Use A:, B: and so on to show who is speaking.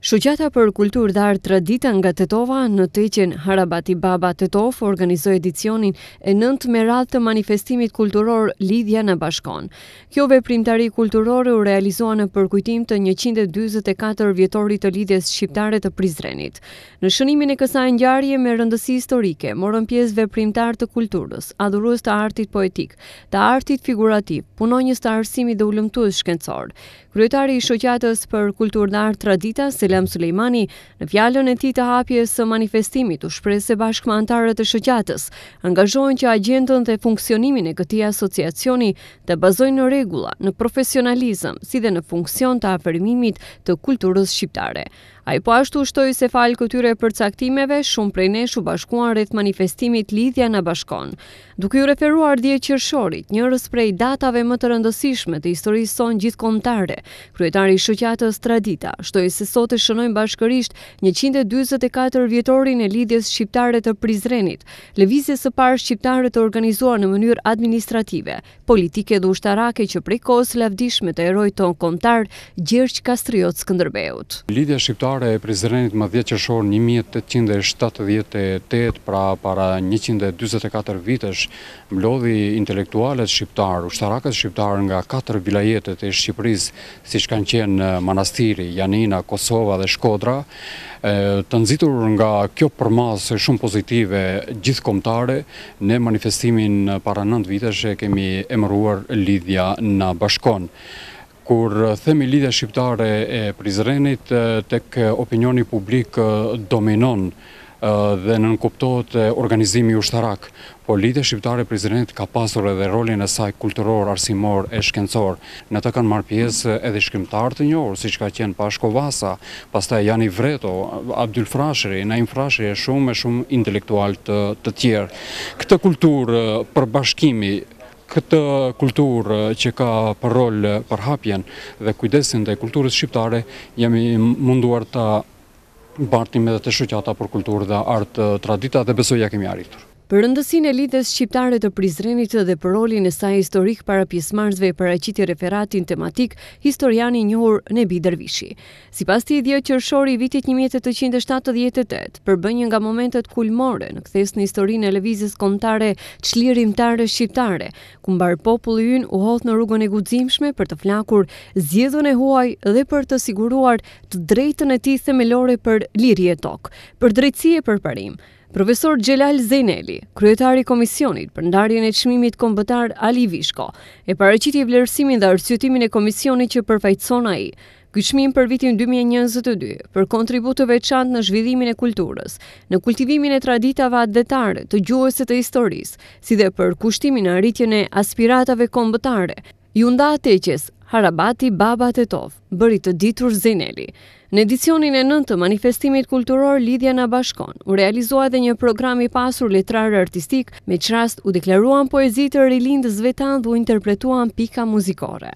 A: Shqyata për kulturë dhe art tradita nga Tetova në Teqen Harabati Baba Tetov organizoi edicionin e nëntë me radhë të manifestimit kulturor Lidhja në Bashkon. Kjo veprimtari kulturore u realizua në përkujtim të 144 vjetorit të lidhjes shqiptare të Prizrenit. Në shënimin e kësaj ngjarje me rëndësi historike morën pjesë veprimtarë të kulturës, adhurues të artit poetik, të artit figurativ, punonjës të arsimit dhe ulëmtues shkencor. Kryetari i Shoqatës për Kulturë dhe Art Tradita Selam Sulejmani në fjalën e tij të hapjes së manifestimit u shpreh se bashkëmantarët e shoqatës angazhohen që agjendën dhe funksionimin e këtij asociacioni të bazojnë në rregulla, në profesionalizëm, si dhe në funksion të afërmimit të kulturës shqiptare. A i po ashtu ushtoj se falë këtyre përcaktimeve, shumë prej ne shu bashkuan rrët manifestimit Lidhja në bashkon. Duk ju referuar dje qërshorit, njërës prej datave më të rëndësishme të historisë sonë gjithë kontare, kryetari shëqatës Tradita, shtoj se sot e shënojnë bashkërisht 124 vjetorin e Lidhjes Shqiptare të Prizrenit, levizje së parë Shqiptare të organizuar në mënyrë administrative, politike dhe ushtarake që prej kosë lavdishme të eroj ton kontar Gjergj Kastriot Skëndërbeut.
B: Lidhja Shqiptare e Prizrenit më 10 qëshor 1878, pra para 124 vitesh, mlodhi intelektualet shqiptar, ushtarakët shqiptar nga 4 vilajetet e Shqipëriz, si që kanë qenë Manastiri, Janina, Kosova dhe Shkodra, të nëzitur nga kjo përmasë shumë pozitive gjithë komtare, ne manifestimin para 9 vitesh e kemi emëruar lidhja në bashkonë kur eh, themi lidhe shqiptare e Prizrenit, eh, tek opinioni publik eh, dominon dhe nënkuptohet organizimi ushtarak, po lidhe shqiptare e Prizrenit ka pasur edhe rolin e saj kulturor, arsimor e shkencor. Në të kanë marrë pjesë edhe shkrimtar të njohë, si që ka qenë Pashko Vasa, pasta e Jani Vreto, Abdyl Frashri, na im Frashri e shumë e shumë intelektual të tjerë. Këtë kulturë përbashkimi, këtë kultur që ka për rol për hapjen dhe kujdesin dhe kulturës shqiptare, jemi munduar të bartim edhe të shëqata për kultur dhe artë tradita dhe besoja kemi arritur.
A: Për rëndësin e lidhjes shqiptare të prizrenit dhe për rolin e saj historik para pjesmarzve e para referatin tematik, historiani njohur në Bidervishi. Si pas të i vitit 1778, për nga momentet kulmore në këthes në historin e levizis kontare qlirim shqiptare, ku kumbar populli yn u hodh në rrugën e guzimshme për të flakur zjedhën e huaj dhe për të siguruar të drejtën e ti themelore për lirje tokë, për drejtësie për parimë. Profesor Gjelal Zeneli, kryetari Komisionit për ndarjen e qmimit kombëtar Ali Vishko, e pareqit i vlerësimin dhe arsjotimin e komisionit që përfajtëson a i, Gjyqmin për vitin 2022, për kontribut të në zhvillimin e kulturës, në kultivimin e traditave atëdetare të gjuhësit të historisë, si dhe për kushtimin e rritjen e aspiratave kombëtare, ju nda ateqes, harabati babat e bërit të ditur zineli. Në edicionin e nëntë të manifestimit kulturor Lidhja në Bashkon, u realizua dhe një program i pasur letrarë artistik, me qërast u deklaruan poezitër i lindë zvetan dhe u interpretuan pika muzikore.